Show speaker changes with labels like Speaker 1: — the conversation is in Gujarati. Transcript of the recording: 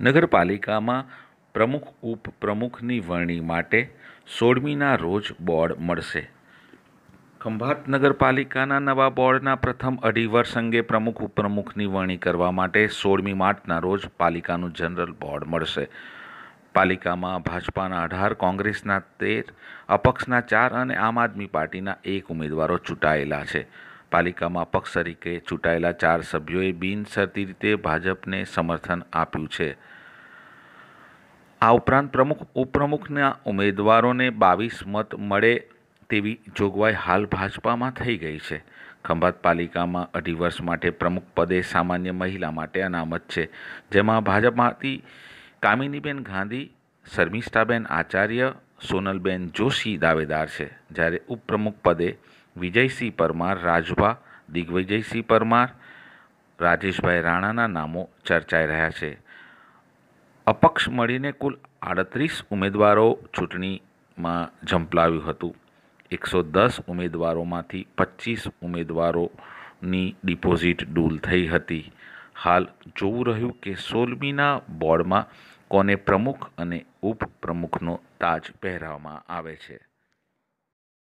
Speaker 1: નગરપાલિકામાં પ્રમુખ ઉપપ્રમુખની વરણી માટે સોળમીના રોજ બોર્ડ મળશે ખંભાત નગરપાલિકાના નવા બોર્ડના પ્રથમ અઢી વર્ષ અંગે પ્રમુખ ઉપપ્રમુખની વરણી કરવા માટે સોળમી માર્ચના રોજ પાલિકાનું જનરલ બોર્ડ મળશે પાલિકામાં ભાજપાના અઢાર કોંગ્રેસના તેર અપક્ષના ચાર અને આમ આદમી પાર્ટીના એક ઉમેદવારો ચૂંટાયેલા છે પાલિકામાં પક્ષ તરીકે ચૂંટાયેલા ચાર સભ્યોએ બિનશરતી રીતે ભાજપને સમર્થન આપ્યું છે આ ઉપરાંત પ્રમુખ ઉપપ્રમુખના ઉમેદવારોને બાવીસ મત મળે તેવી જોગવાઈ હાલ ભાજપામાં થઈ ગઈ છે ખંભાત પાલિકામાં અઢી વર્ષ માટે પ્રમુખ પદે સામાન્ય મહિલા માટે અનામત છે જેમાં ભાજપમાંથી કામિનીબેન ગાંધી શર્મિષ્ઠાબેન આચાર્ય સોનલબેન જોશી દાવેદાર છે જ્યારે ઉપપ્રમુખ પદે વિજયસિંહ પરમાર રાજભા દિગ્વિજયસિંહ પરમાર રાજેશભાઈ રાણાના નામો ચર્ચાઈ રહ્યા છે અપક્ષ મળીને કુલ આડત્રીસ ઉમેદવારો ચૂંટણીમાં ઝંપલાવ્યું હતું એકસો દસ ઉમેદવારોમાંથી પચીસ ઉમેદવારોની ડિપોઝિટ ડૂલ થઈ હતી હાલ જોવું રહ્યું કે સોલમીના બોર્ડમાં કોને પ્રમુખ અને ઉપપ્રમુખનો તાજ પહેરાવવામાં આવે છે